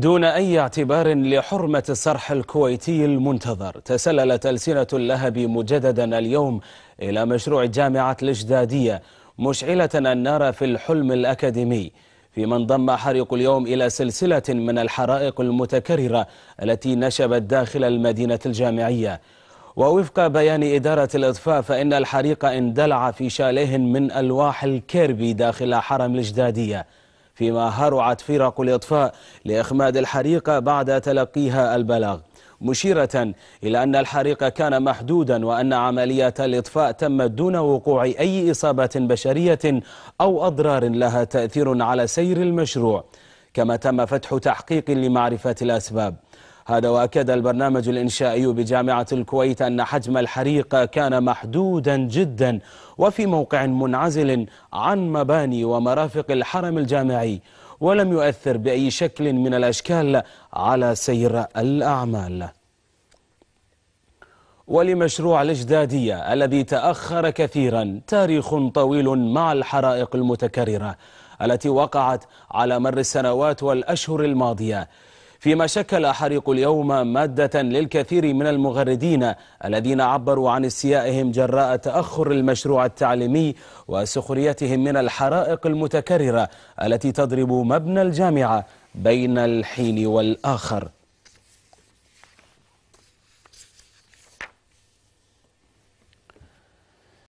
دون أي اعتبار لحرمة الصرح الكويتي المنتظر تسللت ألسنة اللهب مجددا اليوم إلى مشروع جامعة الإجدادية مشعلة النار في الحلم الأكاديمي فيما انضم حريق اليوم إلى سلسلة من الحرائق المتكررة التي نشبت داخل المدينة الجامعية ووفق بيان إدارة الإطفاء فإن الحريق اندلع في شاليه من ألواح الكيربي داخل حرم الإجدادية فيما هرعت فرق الإطفاء لإخماد الحريق بعد تلقيها البلاغ مشيرة إلى أن الحريق كان محدودا وأن عملية الإطفاء تمت دون وقوع أي إصابة بشرية أو أضرار لها تأثير على سير المشروع كما تم فتح تحقيق لمعرفة الأسباب هذا وأكد البرنامج الإنشائي بجامعة الكويت أن حجم الحريق كان محدودا جدا وفي موقع منعزل عن مباني ومرافق الحرم الجامعي ولم يؤثر بأي شكل من الأشكال على سير الأعمال ولمشروع الإجدادية الذي تأخر كثيرا تاريخ طويل مع الحرائق المتكررة التي وقعت على مر السنوات والأشهر الماضية فيما شكل حريق اليوم مادة للكثير من المغردين الذين عبروا عن استيائهم جراء تأخر المشروع التعليمي وسخريتهم من الحرائق المتكررة التي تضرب مبنى الجامعة بين الحين والآخر